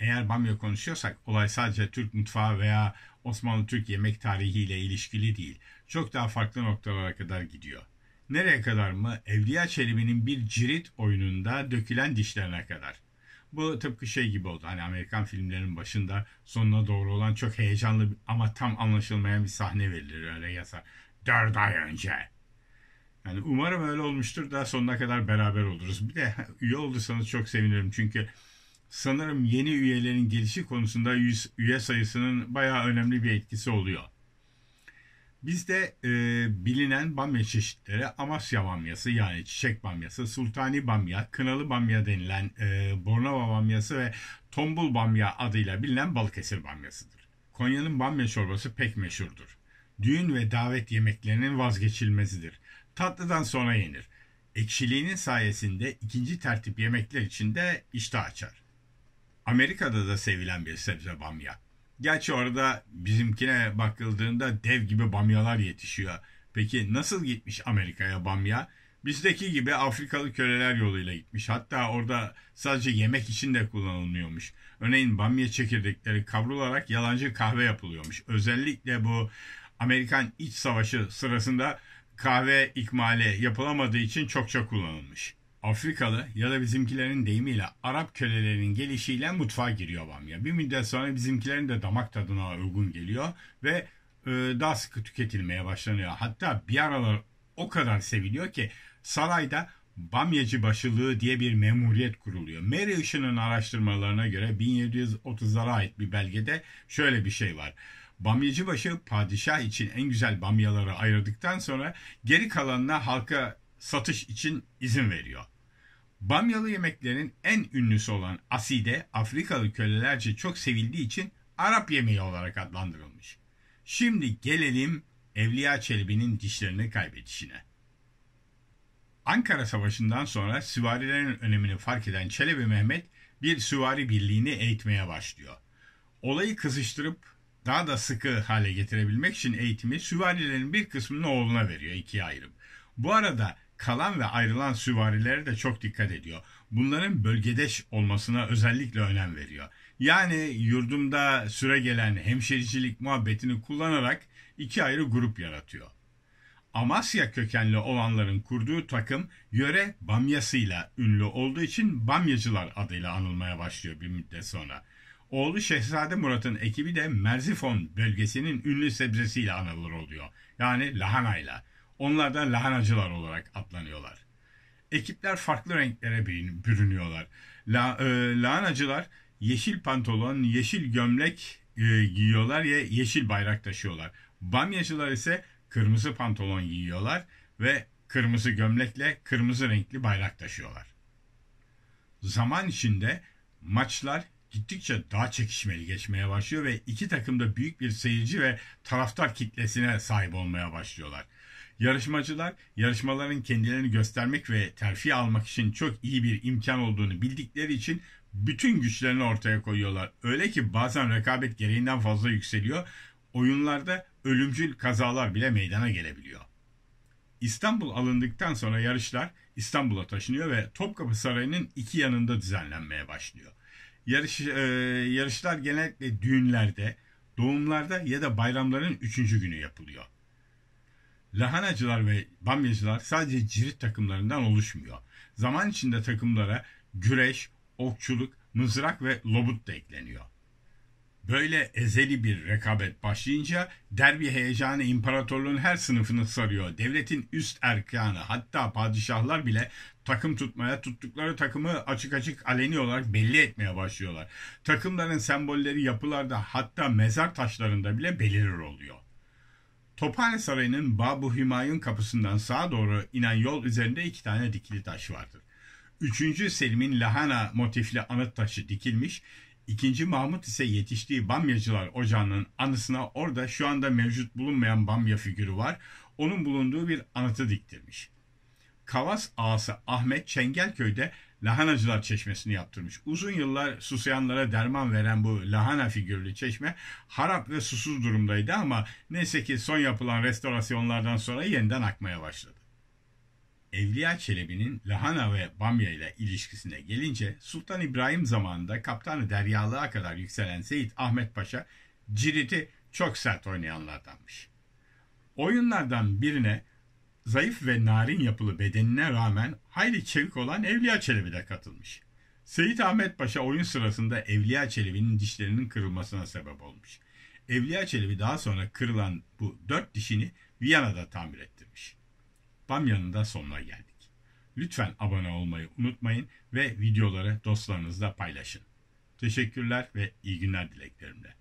eğer bamya konuşuyorsak olay sadece Türk mutfağı veya Osmanlı-Türk yemek tarihiyle ilişkili değil. Çok daha farklı noktalara kadar gidiyor. Nereye kadar mı? Evliya Çelebi'nin bir cirit oyununda dökülen dişlerine kadar. Bu tıpkı şey gibi oldu. Hani Amerikan filmlerinin başında sonuna doğru olan çok heyecanlı ama tam anlaşılmayan bir sahne verilir öyle yazar. Dört ay önce. Yani umarım öyle olmuştur da sonuna kadar beraber oluruz. Bir de üye olursanız çok sevinirim çünkü sanırım yeni üyelerin gelişi konusunda üye sayısının bayağı önemli bir etkisi oluyor. Bizde e, bilinen bamya çeşitleri Amasya bamyası yani çiçek bamyası, sultani bamya, kınalı bamya denilen e, Bornova bamyası ve tombul bamya adıyla bilinen Balıkesir bamyasıdır. Konya'nın bamya çorbası pek meşhurdur. Düğün ve davet yemeklerinin vazgeçilmezidir. Tatlıdan sonra yenir. Ekşiliğinin sayesinde ikinci tertip yemekler için de iştah açar. Amerika'da da sevilen bir sebze bamya. Gerçi orada bizimkine bakıldığında dev gibi bamyalar yetişiyor. Peki nasıl gitmiş Amerika'ya bamya? Bizdeki gibi Afrikalı köleler yoluyla gitmiş. Hatta orada sadece yemek için de kullanılmıyormuş. Örneğin bamya çekirdekleri kavrularak yalancı kahve yapılıyormuş. Özellikle bu Amerikan İç Savaşı sırasında kahve ikmali yapılamadığı için çokça kullanılmış. Afrikalı ya da bizimkilerin deyimiyle Arap kölelerinin gelişiyle mutfağa giriyor bamya. Bir müddet sonra bizimkilerin de damak tadına uygun geliyor ve e, daha sıkı tüketilmeye başlanıyor. Hatta bir aralar o kadar seviliyor ki sarayda Bamyacı Başılığı diye bir memuriyet kuruluyor. Mary Işın'ın araştırmalarına göre 1730'lara ait bir belgede şöyle bir şey var. Bamyacıbaşı padişah için en güzel bamyaları ayırdıktan sonra geri kalanına halka satış için izin veriyor. Bamyalı yemeklerin en ünlüsü olan aside Afrikalı kölelerce çok sevildiği için Arap yemeği olarak adlandırılmış. Şimdi gelelim Evliya Çelebi'nin dişlerini kaybedişine. Ankara Savaşı'ndan sonra süvarilerin önemini fark eden Çelebi Mehmet bir süvari birliğini eğitmeye başlıyor. Olayı kızıştırıp daha da sıkı hale getirebilmek için eğitimi süvarilerin bir kısmını oğluna veriyor ikiye ayırıp. Bu arada kalan ve ayrılan süvarilere de çok dikkat ediyor. Bunların bölgedeş olmasına özellikle önem veriyor. Yani yurdumda süre gelen hemşericilik muhabbetini kullanarak iki ayrı grup yaratıyor. Amasya kökenli olanların kurduğu takım yöre bamyasıyla ünlü olduğu için Bamyacılar adıyla anılmaya başlıyor bir müddet sonra. Oğlu Şehzade Murat'ın ekibi de Merzifon bölgesinin ünlü sebzesiyle anılır oluyor. Yani lahanayla. Onlar da lahanacılar olarak adlanıyorlar. Ekipler farklı renklere bürünüyorlar. La, e, lahanacılar yeşil pantolon, yeşil gömlek e, giyiyorlar ya yeşil bayrak taşıyorlar. Bamyacılar ise kırmızı pantolon giyiyorlar ve kırmızı gömlekle kırmızı renkli bayrak taşıyorlar. Zaman içinde maçlar gittikçe daha çekişmeli geçmeye başlıyor ve iki takım da büyük bir seyirci ve taraftar kitlesine sahip olmaya başlıyorlar. Yarışmacılar yarışmaların kendilerini göstermek ve terfi almak için çok iyi bir imkan olduğunu bildikleri için bütün güçlerini ortaya koyuyorlar. Öyle ki bazen rekabet gereğinden fazla yükseliyor. Oyunlarda ölümcül kazalar bile meydana gelebiliyor. İstanbul alındıktan sonra yarışlar İstanbul'a taşınıyor ve Topkapı Sarayı'nın iki yanında düzenlenmeye başlıyor. Yarış, e, yarışlar genellikle düğünlerde, doğumlarda ya da bayramların üçüncü günü yapılıyor. Lahanacılar ve bamyacılar sadece cirit takımlarından oluşmuyor. Zaman içinde takımlara güreş, okçuluk, mızrak ve lobut da ekleniyor. Böyle ezeli bir rekabet başlayınca derbi heyecanı imparatorluğun her sınıfını sarıyor. Devletin üst erkanı hatta padişahlar bile takım tutmaya tuttukları takımı açık açık aleni olarak belli etmeye başlıyorlar. Takımların sembolleri yapılarda hatta mezar taşlarında bile belirir oluyor. Tophane Sarayı'nın Babu Hümayun kapısından sağa doğru inen yol üzerinde iki tane dikili taş vardır. Üçüncü Selim'in lahana motifli anıt taşı dikilmiş, ikinci Mahmut ise yetiştiği Bamyacılar Ocağı'nın anısına orada şu anda mevcut bulunmayan Bamya figürü var, onun bulunduğu bir anıtı diktirmiş. Kavas ağası Ahmet Çengelköy'de Lahanacılar Çeşmesi'ni yaptırmış. Uzun yıllar susayanlara derman veren bu lahana figürlü çeşme harap ve susuz durumdaydı ama neyse ki son yapılan restorasyonlardan sonra yeniden akmaya başladı. Evliya Çelebi'nin Lahana ve Bamya ile ilişkisine gelince Sultan İbrahim zamanında Kaptanı Deryalığa kadar yükselen Seyit Ahmet Paşa Cirit'i çok sert oynayanlardanmış. Oyunlardan birine zayıf ve narin yapılı bedenine rağmen hayli çevik olan Evliya Çelebi de katılmış. Seyit Ahmet Paşa oyun sırasında Evliya Çelebi'nin dişlerinin kırılmasına sebep olmuş. Evliya Çelebi daha sonra kırılan bu dört dişini Viyana'da tamir ettirmiş. Bamyan'ın da sonuna geldik. Lütfen abone olmayı unutmayın ve videoları dostlarınızla paylaşın. Teşekkürler ve iyi günler dileklerimle.